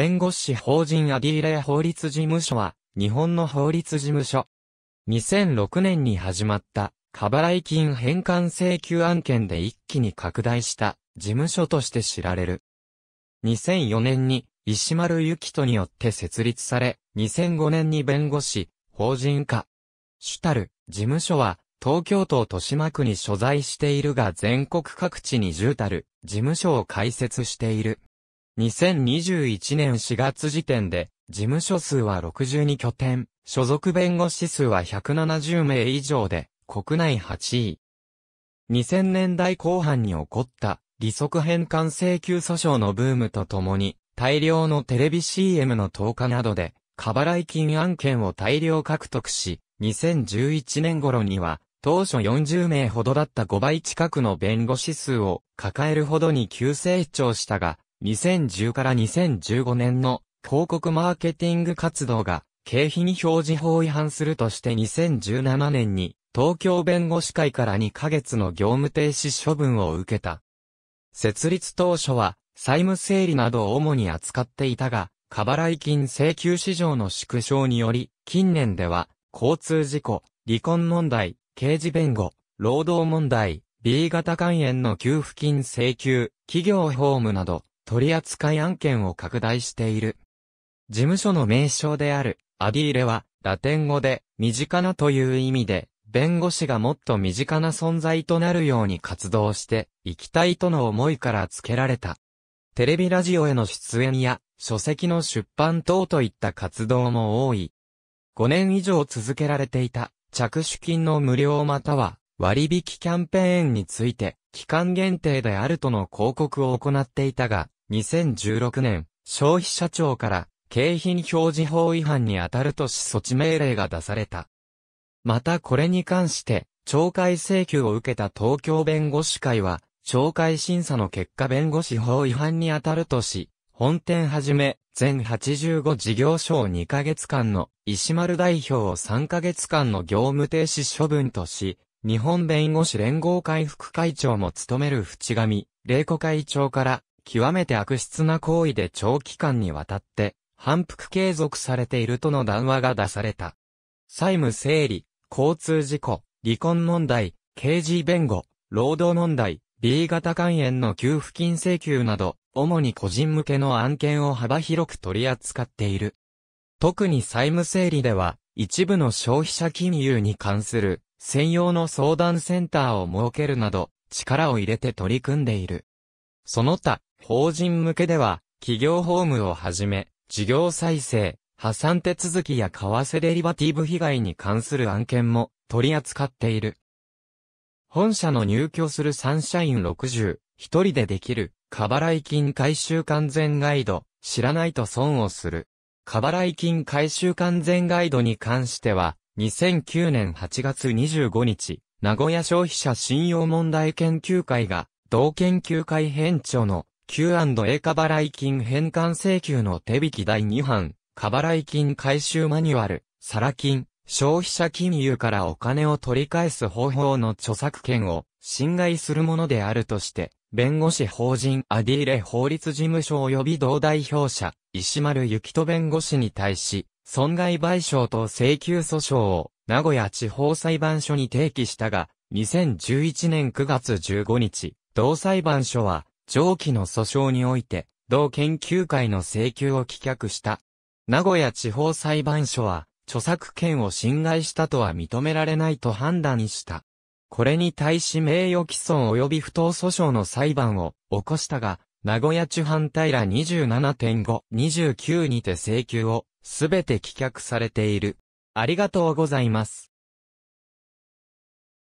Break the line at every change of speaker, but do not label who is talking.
弁護士法人アディーレ法律事務所は、日本の法律事務所。2006年に始まった、過払い金返還請求案件で一気に拡大した事務所として知られる。2004年に石丸幸人によって設立され、2005年に弁護士、法人化。主たる事務所は東京都豊島区に所在しているが全国各地に住たる事務所を開設している。2021年4月時点で、事務所数は62拠点、所属弁護士数は170名以上で、国内8位。2000年代後半に起こった、利息返還請求訴訟のブームとともに、大量のテレビ CM の投下などで、過払い金案件を大量獲得し、2011年頃には、当初40名ほどだった5倍近くの弁護士数を抱えるほどに急成長したが、2010から2015年の広告マーケティング活動が経費に表示法違反するとして2017年に東京弁護士会から2ヶ月の業務停止処分を受けた。設立当初は債務整理などを主に扱っていたが、過払い金請求市場の縮小により、近年では交通事故、離婚問題、刑事弁護、労働問題、B 型肝炎の給付金請求、企業法務など、取扱案件を拡大している。事務所の名称である、アディーレは、ラテン語で、身近なという意味で、弁護士がもっと身近な存在となるように活動して、いきたいとの思いから付けられた。テレビラジオへの出演や、書籍の出版等といった活動も多い。5年以上続けられていた、着手金の無料または、割引キャンペーンについて、期間限定であるとの広告を行っていたが、2016年、消費者庁から景品表示法違反に当たるとし措置命令が出された。またこれに関して、懲戒請求を受けた東京弁護士会は、懲戒審査の結果弁護士法違反に当たるとし、本店はじめ、全85事業所を2ヶ月間の、石丸代表を3ヶ月間の業務停止処分とし、日本弁護士連合会副会長も務める淵上、玲子会長から、極めて悪質な行為で長期間にわたって、反復継続されているとの談話が出された。債務整理、交通事故、離婚問題、刑事弁護、労働問題、B 型肝炎の給付金請求など、主に個人向けの案件を幅広く取り扱っている。特に債務整理では、一部の消費者金融に関する専用の相談センターを設けるなど、力を入れて取り組んでいる。その他、法人向けでは、企業法務をはじめ、事業再生、破産手続きや為替デリバティブ被害に関する案件も取り扱っている。本社の入居するサンシャイン60、一人でできる、過払い金回収完全ガイド、知らないと損をする。過払い金回収完全ガイドに関しては、2009年8月25日、名古屋消費者信用問題研究会が、同研究会編長の Q&A 過払い金返還請求の手引き第2版、過払い金回収マニュアル、サラ金、消費者金融からお金を取り返す方法の著作権を侵害するものであるとして、弁護士法人アディーレ法律事務所及び同代表者、石丸幸人弁護士に対し、損害賠償と請求訴訟を名古屋地方裁判所に提起したが、2011年9月15日、同裁判所は、上記の訴訟において、同研究会の請求を棄却した。名古屋地方裁判所は、著作権を侵害したとは認められないと判断した。これに対し名誉毀損及び不当訴訟の裁判を起こしたが、名古屋地反対ら27.5、29にて請求をすべて棄却されている。ありがとうございます。